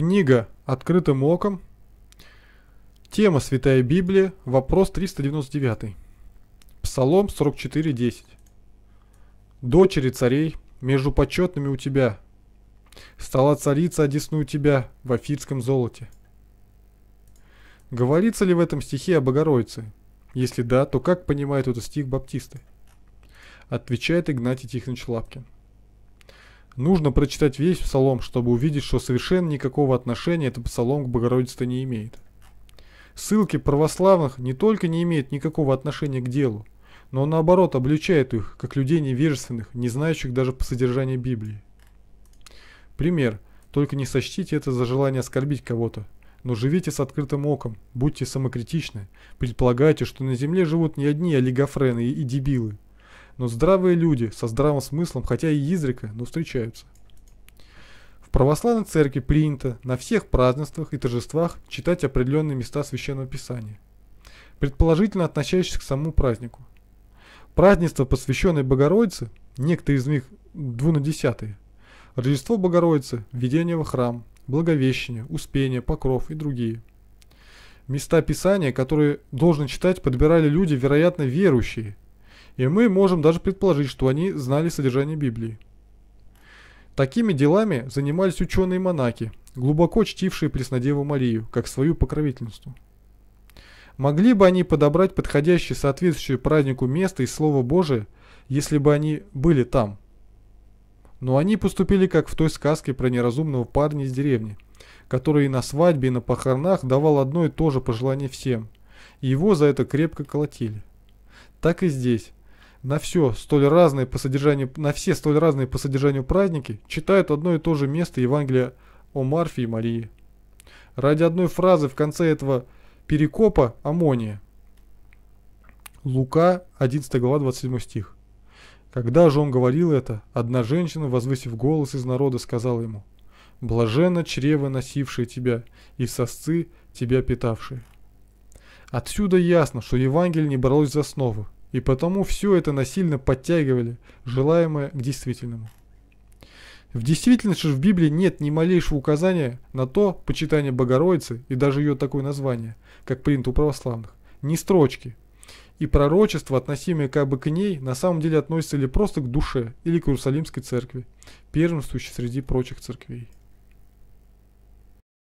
Книга «Открытым оком». Тема «Святая Библия». Вопрос 399. Псалом 44.10. «Дочери царей, между почетными у тебя, стала царица одесную тебя в афидском золоте». Говорится ли в этом стихе о Богородице? Если да, то как понимает этот стих баптисты? Отвечает Игнатий Тихонович Лапкин. Нужно прочитать весь псалом, чтобы увидеть, что совершенно никакого отношения этот псалом к Богородице не имеет. Ссылки православных не только не имеют никакого отношения к делу, но наоборот обличают их, как людей невежественных, не знающих даже по содержанию Библии. Пример. Только не сочтите это за желание оскорбить кого-то, но живите с открытым оком, будьте самокритичны, предполагайте, что на земле живут не одни олигофрены и дебилы, но здравые люди, со здравым смыслом, хотя и изрека, но встречаются. В православной церкви принято на всех празднествах и торжествах читать определенные места Священного Писания, предположительно относящиеся к самому празднику. Празднество, посвященное Богородице, некоторые из них двунадесятые, Рождество Богородицы, Введение во храм, Благовещение, Успение, Покров и другие. Места Писания, которые должны читать, подбирали люди, вероятно, верующие, и мы можем даже предположить, что они знали содержание Библии. Такими делами занимались ученые монахи, глубоко чтившие Преснодеву Марию, как свою покровительницу. Могли бы они подобрать подходящее соответствующее празднику место и Слово Божие, если бы они были там. Но они поступили как в той сказке про неразумного парня из деревни, который и на свадьбе, и на похоронах давал одно и то же пожелание всем. И его за это крепко колотили. Так и здесь на все столь разные по содержанию, на все столь разные по содержанию праздники читают одно и то же место Евангелия о Марфе и Марии. Ради одной фразы в конце этого перекопа Амония. Лука, 11 глава, 27 стих. Когда же он говорил это, одна женщина, возвысив голос из народа, сказала ему, «Блаженно чрево, носившее тебя, и сосцы тебя питавшие». Отсюда ясно, что Евангелие не боролось за основу, и потому все это насильно подтягивали, желаемое к действительному. В действительности же в Библии нет ни малейшего указания на то почитание Богородицы и даже ее такое название, как принято у православных, ни строчки. И пророчества, относимые как бы к ней, на самом деле относятся или просто к душе, или к Иерусалимской церкви, первенствующей среди прочих церквей.